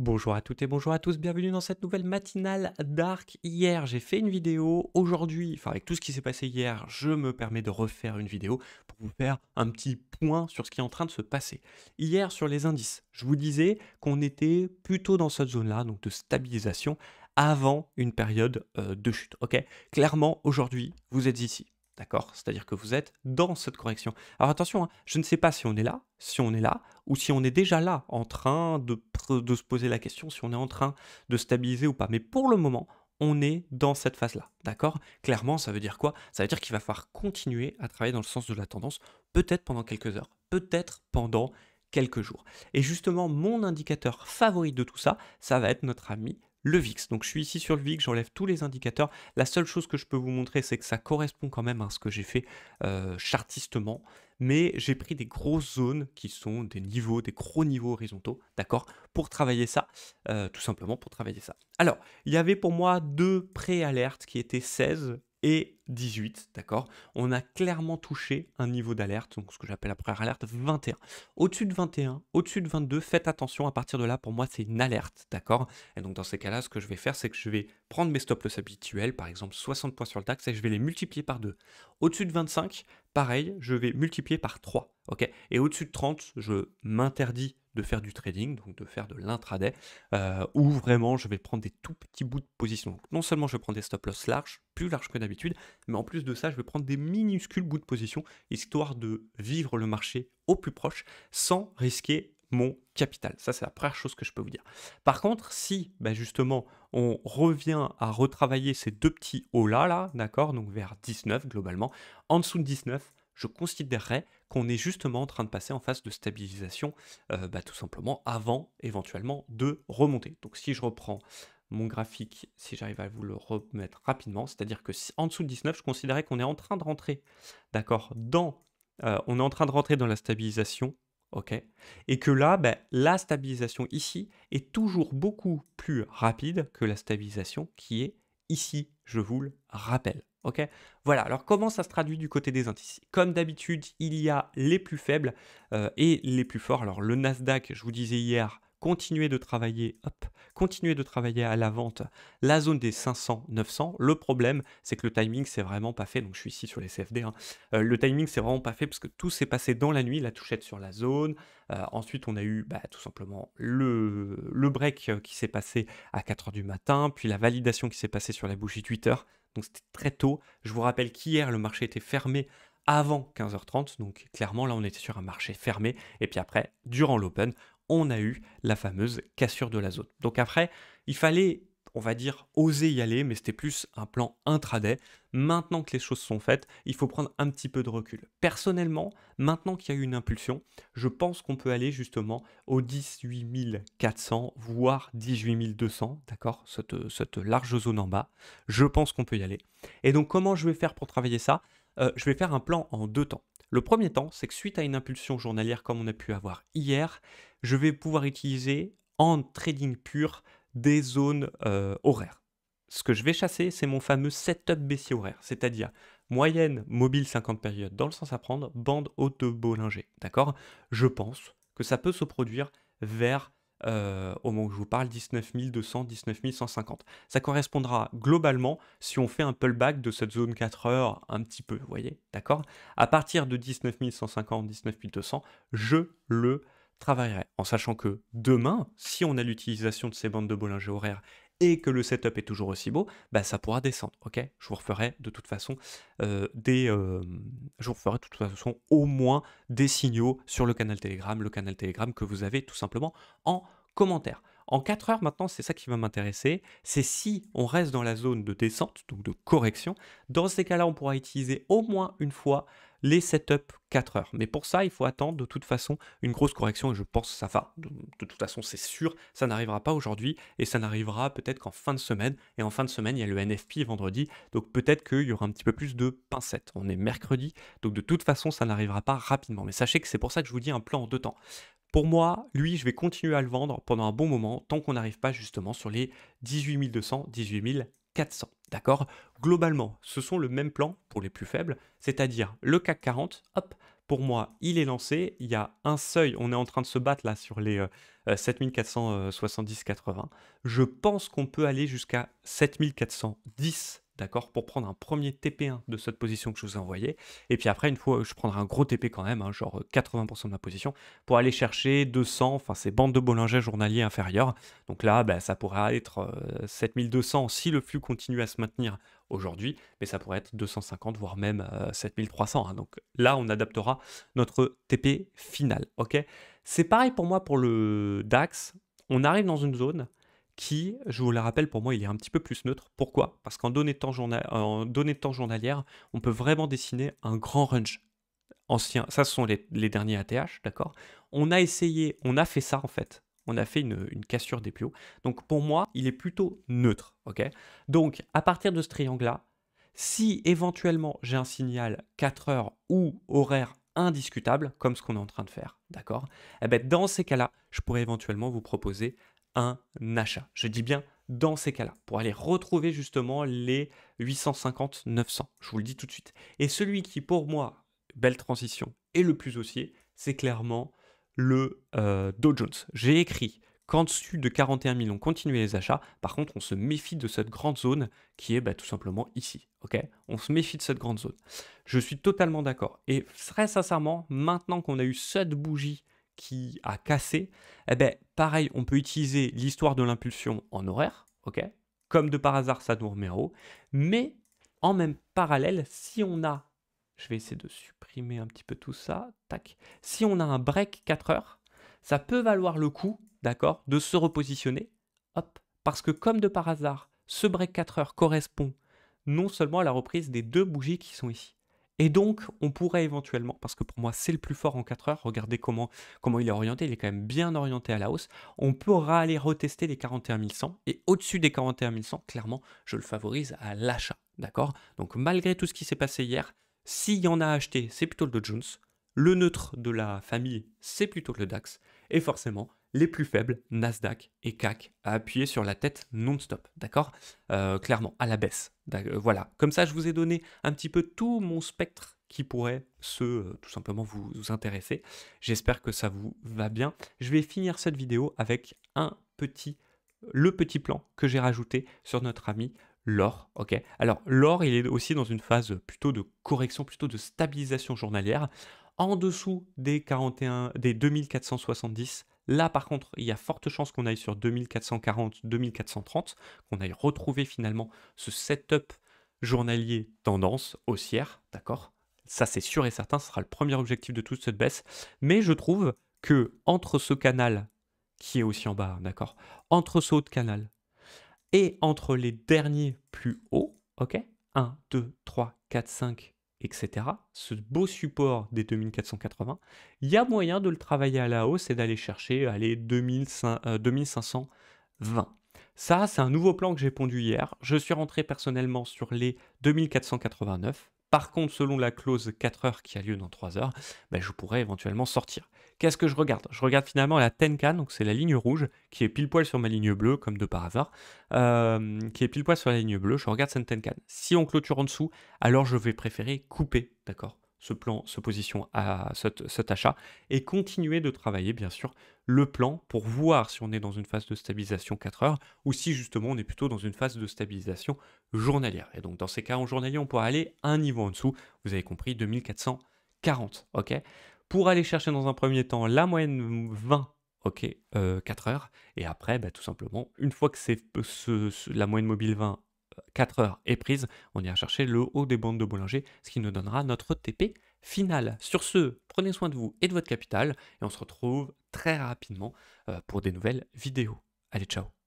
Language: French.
Bonjour à toutes et bonjour à tous, bienvenue dans cette nouvelle matinale d'Arc. Hier, j'ai fait une vidéo, aujourd'hui, enfin avec tout ce qui s'est passé hier, je me permets de refaire une vidéo pour vous faire un petit point sur ce qui est en train de se passer. Hier, sur les indices, je vous disais qu'on était plutôt dans cette zone-là, donc de stabilisation, avant une période euh, de chute, ok Clairement, aujourd'hui, vous êtes ici. D'accord C'est-à-dire que vous êtes dans cette correction. Alors attention, hein, je ne sais pas si on est là, si on est là, ou si on est déjà là, en train de, de se poser la question, si on est en train de stabiliser ou pas. Mais pour le moment, on est dans cette phase-là. D'accord Clairement, ça veut dire quoi Ça veut dire qu'il va falloir continuer à travailler dans le sens de la tendance, peut-être pendant quelques heures, peut-être pendant quelques jours. Et justement, mon indicateur favori de tout ça, ça va être notre ami le VIX. Donc je suis ici sur le VIX, j'enlève tous les indicateurs. La seule chose que je peux vous montrer, c'est que ça correspond quand même à ce que j'ai fait euh, chartistement, mais j'ai pris des grosses zones qui sont des niveaux, des gros niveaux horizontaux, d'accord, pour travailler ça, euh, tout simplement pour travailler ça. Alors, il y avait pour moi deux pré-alertes qui étaient 16 et 18, d'accord On a clairement touché un niveau d'alerte, donc ce que j'appelle la première alerte, 21. Au-dessus de 21, au-dessus de 22, faites attention, à partir de là, pour moi, c'est une alerte, d'accord Et donc dans ces cas-là, ce que je vais faire, c'est que je vais prendre mes stop-loss habituels, par exemple 60 points sur le taxe, et je vais les multiplier par 2. Au-dessus de 25, pareil, je vais multiplier par 3, ok Et au-dessus de 30, je m'interdis de faire du trading, donc de faire de l'intraday, ou euh, où vraiment je vais prendre des tout petits bouts de position. non seulement je vais prendre des stop loss larges, plus larges que d'habitude, mais en plus de ça, je vais prendre des minuscules bouts de position, histoire de vivre le marché au plus proche, sans risquer mon capital. Ça, c'est la première chose que je peux vous dire. Par contre, si bah, justement on revient à retravailler ces deux petits hauts là, là d'accord, donc vers 19 globalement, en dessous de 19, je considérerais qu'on est justement en train de passer en phase de stabilisation, euh, bah, tout simplement avant éventuellement de remonter. Donc si je reprends mon graphique, si j'arrive à vous le remettre rapidement, c'est-à-dire que en dessous de 19, je considérais qu'on est en train de rentrer, d'accord, dans, euh, on est en train de rentrer dans la stabilisation, ok, et que là, ben, la stabilisation ici est toujours beaucoup plus rapide que la stabilisation qui est ici, je vous le rappelle. Ok Voilà, alors comment ça se traduit du côté des indices Comme d'habitude, il y a les plus faibles euh, et les plus forts. Alors le Nasdaq, je vous disais hier, continuez de travailler, hop, continuez de travailler à la vente la zone des 500-900. Le problème, c'est que le timing, c'est vraiment pas fait. Donc, je suis ici sur les CFD. Hein. Euh, le timing, c'est vraiment pas fait parce que tout s'est passé dans la nuit, la touchette sur la zone. Euh, ensuite, on a eu bah, tout simplement le, le break euh, qui s'est passé à 4h du matin, puis la validation qui s'est passée sur la bougie Twitter. Donc, c'était très tôt. Je vous rappelle qu'hier, le marché était fermé avant 15h30. Donc clairement, là, on était sur un marché fermé. Et puis après, durant l'open, on a eu la fameuse cassure de l'azote. Donc après, il fallait, on va dire, oser y aller, mais c'était plus un plan intraday. Maintenant que les choses sont faites, il faut prendre un petit peu de recul. Personnellement, maintenant qu'il y a eu une impulsion, je pense qu'on peut aller justement aux 18 400, voire 18 200, d'accord cette, large zone en bas. Je pense qu'on peut y aller. Et donc comment je vais faire pour travailler ça euh, je vais faire un plan en deux temps. Le premier temps, c'est que suite à une impulsion journalière comme on a pu avoir hier, je vais pouvoir utiliser en trading pur des zones euh, horaires. Ce que je vais chasser, c'est mon fameux setup baissier horaire, c'est-à-dire moyenne mobile 50 périodes dans le sens à prendre, bande haute de Bollinger. D'accord Je pense que ça peut se produire vers, euh, au moment où je vous parle, 19 200, 19 150. Ça correspondra globalement si on fait un pullback de cette zone 4 heures un petit peu, vous voyez D'accord À partir de 19 150, 19 200, je le travaillerai En sachant que demain, si on a l'utilisation de ces bandes de Bollinger horaires et que le setup est toujours aussi beau, bah, ça pourra descendre. Ok, je vous referai de toute façon euh, des, euh, je vous referai de toute façon au moins des signaux sur le canal Telegram, le canal Telegram que vous avez tout simplement en commentaire. En 4 heures maintenant, c'est ça qui va m'intéresser, c'est si on reste dans la zone de descente, donc de correction. Dans ces cas-là, on pourra utiliser au moins une fois les setups 4 heures. Mais pour ça, il faut attendre de toute façon une grosse correction et je pense que ça va. De, toute façon, c'est sûr, ça n'arrivera pas aujourd'hui et ça n'arrivera peut-être qu'en fin de semaine. Et en fin de semaine, il y a le NFP vendredi, donc peut-être qu'il y aura un petit peu plus de pincettes. On est mercredi, donc de toute façon, ça n'arrivera pas rapidement. Mais sachez que c'est pour ça que je vous dis un plan en deux temps. Pour moi, lui, je vais continuer à le vendre pendant un bon moment, tant qu'on n'arrive pas justement sur les 18 200, 18 400. D'accord Globalement, ce sont le même plan pour les plus faibles, c'est-à-dire le CAC 40, hop, pour moi, il est lancé, il y a un seuil, on est en train de se battre là sur les 7470-80. Euh, euh, Je pense qu'on peut aller jusqu'à 7410 d'accord, pour prendre un premier TP1 de cette position que je vous ai envoyée. Et puis après, une fois, je prendrai un gros TP quand même, hein, genre 80% euh, de ma position, pour aller chercher 200, enfin ces bandes de Bollinger journaliers inférieures. Donc là, bah, ça pourra être 7200 euh, si le flux continue à se maintenir aujourd'hui, mais ça pourrait être 250, voire même 7300. Euh, hein. Donc là, on adaptera notre TP final, ok C'est pareil pour moi pour le DAX. On arrive dans une zone qui, je vous le rappelle, pour moi, il est un petit peu plus neutre. Pourquoi Parce qu'en données, de temps journalière, on peut vraiment dessiner un grand range ancien. Ça, ce sont les, derniers ATH, d'accord On a essayé, on a fait ça, en fait. On a fait une, cassure des plus hauts. Donc, pour moi, il est plutôt neutre, ok Donc, à partir de ce triangle-là, si éventuellement j'ai un signal 4 heures ou horaire indiscutable, comme ce qu'on est en train de faire, d'accord eh ben, Dans ces cas-là, je pourrais éventuellement vous proposer un achat. Je dis bien dans ces cas-là, pour aller retrouver justement les 850-900. Je vous le dis tout de suite. Et celui qui, pour moi, belle transition, est le plus haussier, c'est clairement le euh, Dow Jones. J'ai écrit qu'en dessus de 41 000, on continue les achats. Par contre, on se méfie de cette grande zone qui est bah, tout simplement ici. Ok on se méfie de cette grande zone. Je suis totalement d'accord. Et très sincèrement, maintenant qu'on a eu cette bougie qui a cassé, eh ben, pareil, on peut utiliser l'histoire de l'impulsion en horaire, ok Comme de par hasard, ça nous remet haut. Mais en même parallèle, si on a, je vais essayer de supprimer un petit peu tout ça, tac, si on a un break 4 heures, ça peut valoir le coup, d'accord, de se repositionner, hop, parce que comme de par hasard, ce break 4 heures correspond non seulement à la reprise des deux bougies qui sont ici, et donc, on pourrait éventuellement, parce que pour moi c'est le plus fort en 4 heures, regardez comment, comment il est orienté, il est quand même bien orienté à la hausse, on pourra aller retester les 41 100 et au-dessus des 41 100, clairement, je le favorise à l'achat. D'accord Donc malgré tout ce qui s'est passé hier, s'il y en a acheté, c'est plutôt le Dow Jones, le neutre de la famille, c'est plutôt le DAX, et forcément, les plus faibles, Nasdaq et CAC, à appuyer sur la tête non-stop, d'accord euh, Clairement, à la baisse. Euh, voilà, comme ça je vous ai donné un petit peu tout mon spectre qui pourrait se, euh, tout simplement vous, intéresser. J'espère que ça vous va bien. Je vais finir cette vidéo avec un petit, le petit plan que j'ai rajouté sur notre ami l'or. ok Alors l'or, il est aussi dans une phase plutôt de correction, plutôt de stabilisation journalière. En dessous des, 41, des 2470, Là, par contre, il y a forte chance qu'on aille sur 2440, 2430, qu'on aille retrouver finalement ce setup journalier tendance haussière, d'accord Ça, c'est sûr et certain, ce sera le premier objectif de toute cette baisse. Mais je trouve que entre ce canal qui est aussi en bas, d'accord Entre ce haut de canal et entre les derniers plus hauts, ok 1, 2, 3, 4, 5, etc., ce beau support des 2480, il y a moyen de le travailler à la hausse et d'aller chercher les 2520. Euh, Ça, c'est un nouveau plan que j'ai pondu hier. Je suis rentré personnellement sur les 2489. Par contre, selon la clause 4 heures qui a lieu dans 3 heures, bah, je pourrais éventuellement sortir. Qu'est-ce que je regarde Je regarde finalement la Tenkan, donc c'est la ligne rouge, qui est pile poil sur ma ligne bleue, comme de par hasard, euh, qui est pile poil sur la ligne bleue, je regarde cette Tenkan. Si on clôture en dessous, alors je vais préférer couper, d'accord ce plan, ce position à cet, achat et continuer de travailler bien sûr le plan pour voir si on est dans une phase de stabilisation 4 heures ou si justement on est plutôt dans une phase de stabilisation journalière. Et donc dans ces cas en journalier, on pourra aller un niveau en dessous, vous avez compris 2440, OK Pour aller chercher dans un premier temps la moyenne 20 OK, 4 euh, heures. Et après, bah, tout simplement, une fois que c'est euh, la moyenne mobile 20 4 heures est prise, on ira chercher le haut des bandes de boulanger, ce qui nous donnera notre TP final. Sur ce, prenez soin de vous et de votre capital, et on se retrouve très rapidement euh, pour des nouvelles vidéos. Allez, ciao